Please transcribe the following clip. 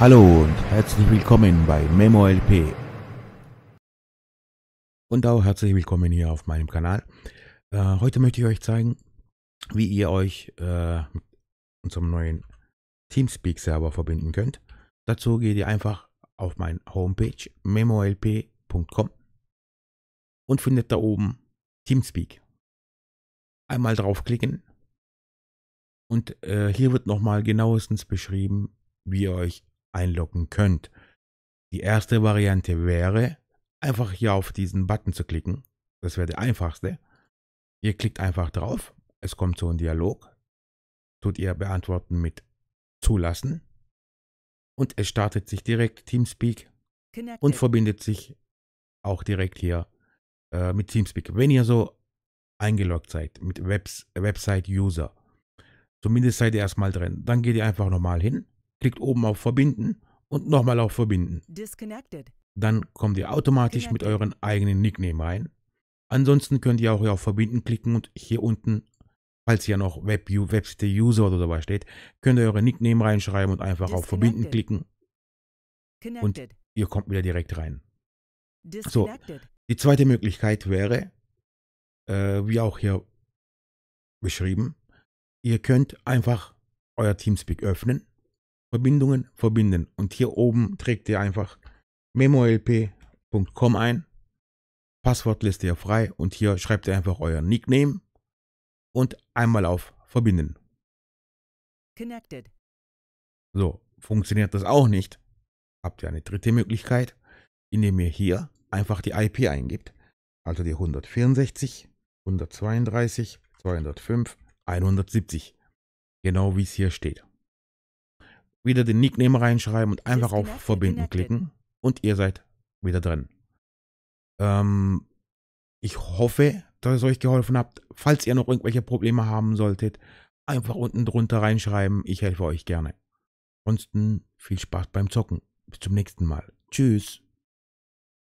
Hallo und herzlich willkommen bei MemoLP. Und auch herzlich willkommen hier auf meinem Kanal. Äh, heute möchte ich euch zeigen, wie ihr euch äh, mit unserem neuen Teamspeak-Server verbinden könnt. Dazu geht ihr einfach auf meine Homepage memolp.com und findet da oben Teamspeak. Einmal draufklicken und äh, hier wird nochmal genauestens beschrieben, wie ihr euch einloggen könnt. Die erste Variante wäre, einfach hier auf diesen Button zu klicken. Das wäre der einfachste. Ihr klickt einfach drauf, es kommt so ein Dialog. Tut ihr beantworten mit zulassen und es startet sich direkt Teamspeak Connected. und verbindet sich auch direkt hier äh, mit Teamspeak. Wenn ihr so eingeloggt seid mit Webs Website User, zumindest seid ihr erstmal drin, dann geht ihr einfach nochmal hin klickt oben auf Verbinden und nochmal auf Verbinden. Dann kommt ihr automatisch mit euren eigenen Nickname rein. Ansonsten könnt ihr auch hier auf Verbinden klicken und hier unten, falls hier noch Web Webseite User oder sowas steht, könnt ihr eure Nickname reinschreiben und einfach auf Verbinden klicken. Und ihr kommt wieder direkt rein. So, die zweite Möglichkeit wäre, äh, wie auch hier beschrieben, ihr könnt einfach euer Teamspeak öffnen Verbindungen verbinden. Und hier oben trägt ihr einfach memolp.com ein. Passwort lässt ihr frei und hier schreibt ihr einfach euer Nickname und einmal auf Verbinden. Connected. So, funktioniert das auch nicht, habt ihr eine dritte Möglichkeit, indem ihr hier einfach die IP eingibt. Also die 164, 132, 205, 170. Genau wie es hier steht wieder den Nickname reinschreiben und einfach auf Verbinden klicken und ihr seid wieder drin. Ähm, ich hoffe, dass es euch geholfen habt. Falls ihr noch irgendwelche Probleme haben solltet, einfach unten drunter reinschreiben. Ich helfe euch gerne. Ansonsten viel Spaß beim Zocken. Bis zum nächsten Mal. Tschüss.